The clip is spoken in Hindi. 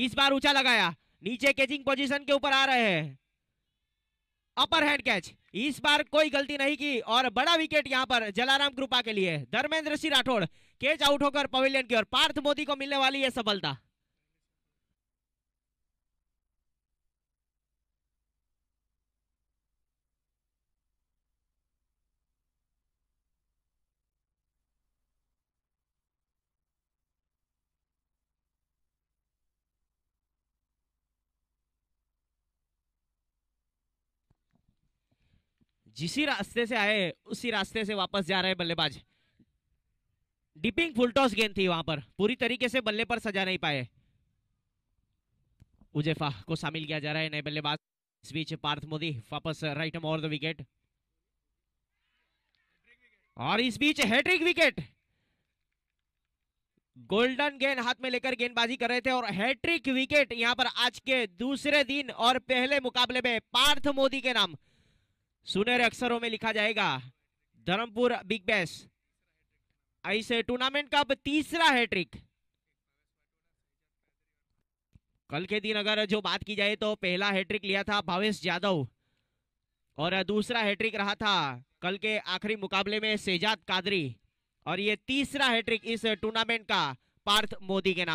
इस बार ऊंचा लगाया नीचे कैचिंग पोजीशन के ऊपर आ रहे हैं अपर हैंड कैच इस बार कोई गलती नहीं की और बड़ा विकेट यहां पर जलाराम कृपा के लिए धर्मेंद्र सिंह राठौड़ कैच आउट होकर पवेलियन की ओर पार्थ मोदी को मिलने वाली है सफलता जिसी रास्ते से आए उसी रास्ते से वापस जा रहे बल्लेबाज डिपिंग फुलटॉस गेंद थी वहां पर पूरी तरीके से बल्ले पर सजा नहीं पाए उजेफा को शामिल किया जा रहा है नए बल्लेबाज इस बीच पार्थ मोदी वापस राइट ऑफ द विकेट और इस बीच हैट्रिक विकेट गोल्डन गेंद हाथ में लेकर गेंदबाजी कर रहे थे और हैट्रिक विकेट यहां पर आज के दूसरे दिन और पहले मुकाबले में पार्थ मोदी के नाम सुनहरे अक्षरों में लिखा जाएगा धर्मपुर बिग बैश ऐसे टूर्नामेंट का अब तीसरा हैट्रिक कल के दिन अगर जो बात की जाए तो पहला हैट्रिक लिया था भावेश यादव और दूसरा हैट्रिक रहा था कल के आखिरी मुकाबले में सेजाद कादरी और ये तीसरा हैट्रिक इस टूर्नामेंट का पार्थ मोदी के नाम